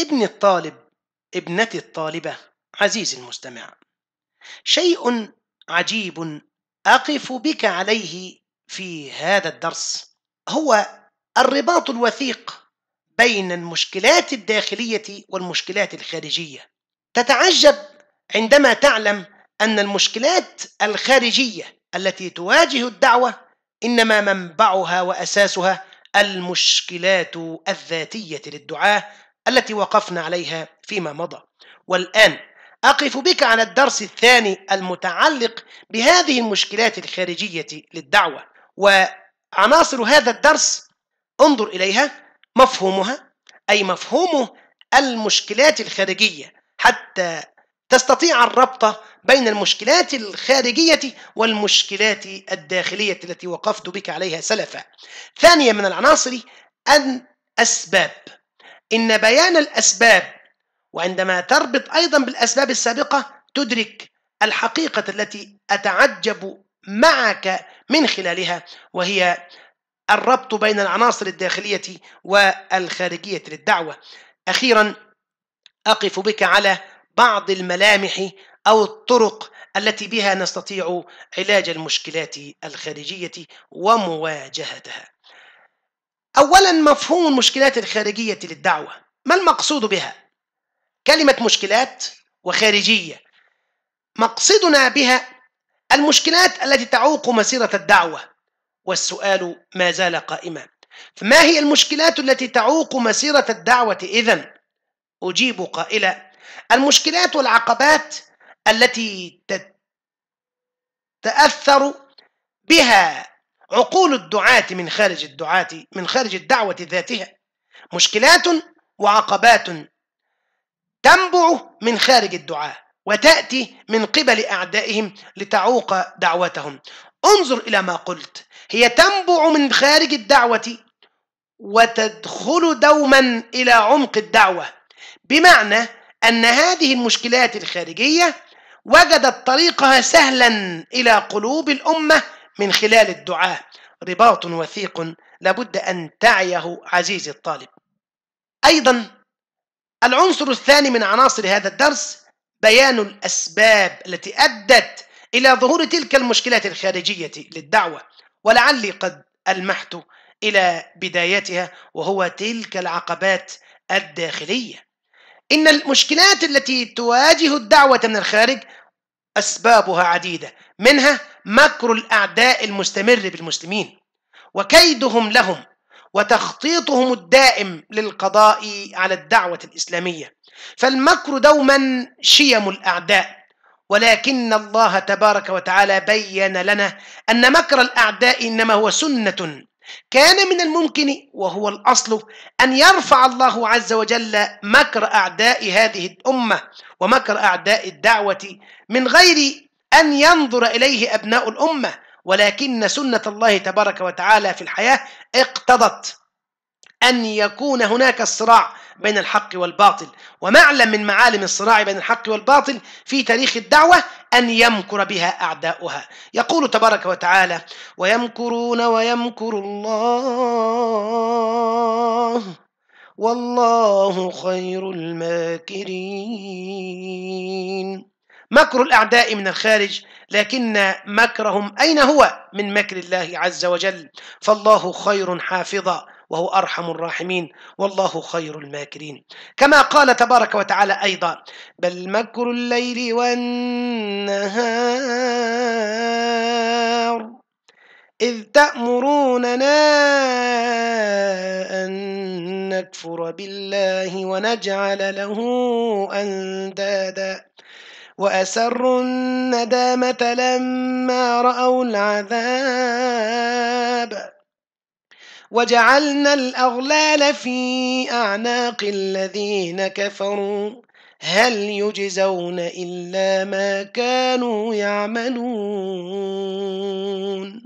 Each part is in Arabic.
ابن الطالب ابنتي الطالبة عزيزي المستمع شيء عجيب أقف بك عليه في هذا الدرس هو الرباط الوثيق بين المشكلات الداخلية والمشكلات الخارجية تتعجب عندما تعلم أن المشكلات الخارجية التي تواجه الدعوة إنما منبعها وأساسها المشكلات الذاتية للدعاة التي وقفنا عليها فيما مضى والآن أقف بك على الدرس الثاني المتعلق بهذه المشكلات الخارجية للدعوة وعناصر هذا الدرس انظر إليها مفهومها أي مفهومه المشكلات الخارجية حتى تستطيع الربط بين المشكلات الخارجية والمشكلات الداخلية التي وقفت بك عليها سلفا ثانيا من العناصر الأسباب إن بيان الأسباب وعندما تربط أيضا بالأسباب السابقة تدرك الحقيقة التي أتعجب معك من خلالها وهي الربط بين العناصر الداخلية والخارجية للدعوة أخيرا أقف بك على بعض الملامح أو الطرق التي بها نستطيع علاج المشكلات الخارجية ومواجهتها أولا مفهوم المشكلات الخارجية للدعوة ما المقصود بها؟ كلمة مشكلات وخارجية مقصدنا بها المشكلات التي تعوق مسيرة الدعوة والسؤال ما زال قائما فما هي المشكلات التي تعوق مسيرة الدعوة إذا؟ أجيب قائلا المشكلات والعقبات التي تتأثر بها عقول الدعاة من خارج الدعاة من خارج الدعوة ذاتها مشكلات وعقبات تنبع من خارج الدعاة وتأتي من قبل أعدائهم لتعوق دعوتهم انظر إلى ما قلت هي تنبع من خارج الدعوة وتدخل دوما إلى عمق الدعوة بمعنى أن هذه المشكلات الخارجية وجدت طريقها سهلا إلى قلوب الأمة من خلال الدعاء رباط وثيق لابد أن تعيه عزيزي الطالب أيضا العنصر الثاني من عناصر هذا الدرس بيان الأسباب التي أدت إلى ظهور تلك المشكلات الخارجية للدعوة ولعلي قد ألمحت إلى بدايتها وهو تلك العقبات الداخلية إن المشكلات التي تواجه الدعوة من الخارج أسبابها عديدة منها مكر الأعداء المستمر بالمسلمين وكيدهم لهم وتخطيطهم الدائم للقضاء على الدعوة الإسلامية فالمكر دوما شيم الأعداء ولكن الله تبارك وتعالى بين لنا أن مكر الأعداء إنما هو سنة كان من الممكن وهو الأصل أن يرفع الله عز وجل مكر أعداء هذه الأمة ومكر أعداء الدعوة من غير أن ينظر إليه أبناء الأمة ولكن سنة الله تبارك وتعالى في الحياة اقتضت أن يكون هناك الصراع بين الحق والباطل ومعلم من معالم الصراع بين الحق والباطل في تاريخ الدعوة أن يمكر بها أعداؤها يقول تبارك وتعالى ويمكرون ويمكر الله والله خير الماكرين مكر الأعداء من الخارج لكن مكرهم أين هو من مكر الله عز وجل فالله خير حافظا وهو أرحم الراحمين والله خير الماكرين كما قال تبارك وتعالى أيضا بل مكر الليل والنهار إذ تأمروننا أن نكفر بالله ونجعل له أندادا وأسروا الندامة لما رأوا العذاب وجعلنا الأغلال في أعناق الذين كفروا هل يجزون إلا ما كانوا يعملون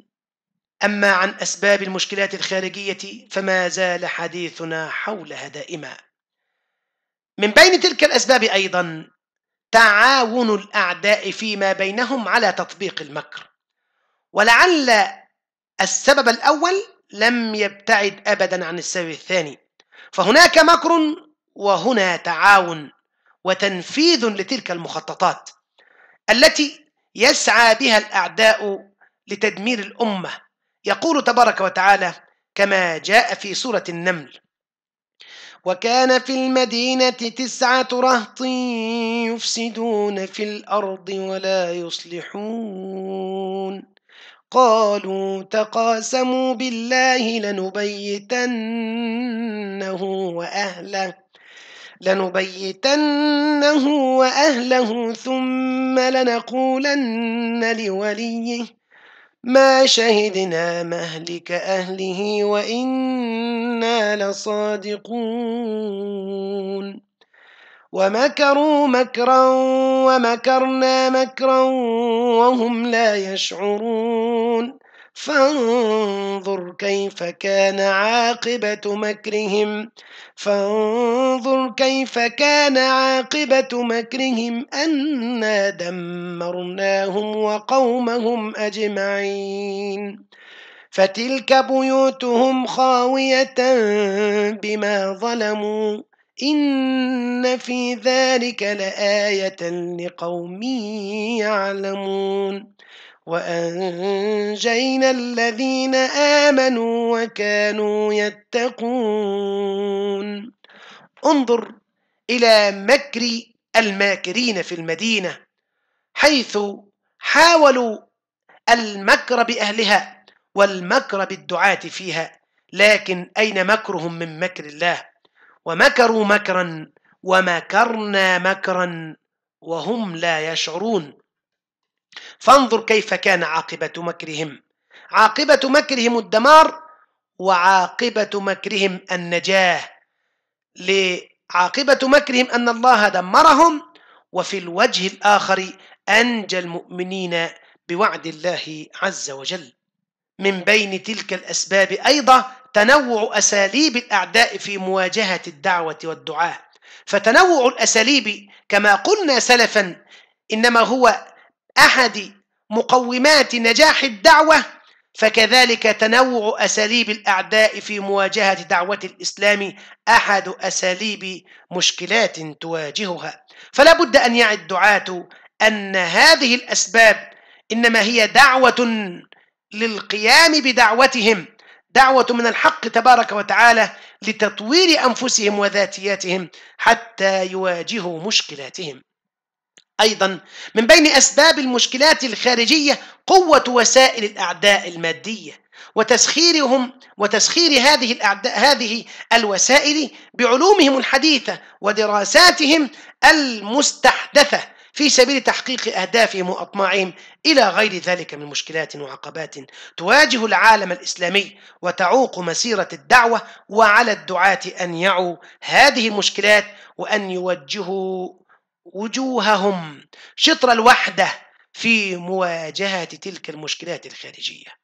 أما عن أسباب المشكلات الخارجية فما زال حديثنا حولها دائما من بين تلك الأسباب أيضا تعاون الاعداء فيما بينهم على تطبيق المكر ولعل السبب الاول لم يبتعد ابدا عن السبب الثاني فهناك مكر وهنا تعاون وتنفيذ لتلك المخططات التي يسعى بها الاعداء لتدمير الامه يقول تبارك وتعالى كما جاء في سوره النمل وكان في المدينة تسعة رهط يفسدون في الأرض ولا يصلحون قالوا تقاسموا بالله لنبيتنه وأهله لنبيتنه وأهله ثم لنقولن لوليه ما شهدنا مهلك أهله وإنا لصادقون ومكروا مكرا ومكرنا مكرا وهم لا يشعرون فانظر كيف كان عاقبة مكرهم فانظر كيف كان عاقبة مكرهم أنا دمرناهم وقومهم أجمعين فتلك بيوتهم خاوية بما ظلموا إن في ذلك لآية لقوم يعلمون وأنجينا الذين آمنوا وكانوا يتقون انظر إلى مكر الماكرين في المدينة حيث حاولوا المكر بأهلها والمكر بالدعاة فيها لكن أين مكرهم من مكر الله ومكروا مكرا ومكرنا مكرا وهم لا يشعرون فانظر كيف كان عاقبة مكرهم عاقبة مكرهم الدمار وعاقبة مكرهم النجاة لعاقبة مكرهم أن الله دمرهم وفي الوجه الآخر أنجى المؤمنين بوعد الله عز وجل من بين تلك الأسباب أيضا تنوع أساليب الأعداء في مواجهة الدعوة والدعاء فتنوع الأساليب كما قلنا سلفا إنما هو أحد مقومات نجاح الدعوة فكذلك تنوع أساليب الأعداء في مواجهة دعوة الإسلام أحد أساليب مشكلات تواجهها فلا بد أن يعي الدعاة أن هذه الأسباب إنما هي دعوة للقيام بدعوتهم دعوة من الحق تبارك وتعالى لتطوير أنفسهم وذاتياتهم حتى يواجهوا مشكلاتهم أيضا من بين أسباب المشكلات الخارجية قوة وسائل الأعداء المادية وتسخيرهم وتسخير هذه الأعداء هذه الوسائل بعلومهم الحديثة ودراساتهم المستحدثة في سبيل تحقيق أهدافهم وأطماعهم إلى غير ذلك من مشكلات وعقبات تواجه العالم الإسلامي وتعوق مسيرة الدعوة وعلى الدعاة أن يعوا هذه المشكلات وأن يوجهوا وجوههم شطر الوحدة في مواجهة تلك المشكلات الخارجية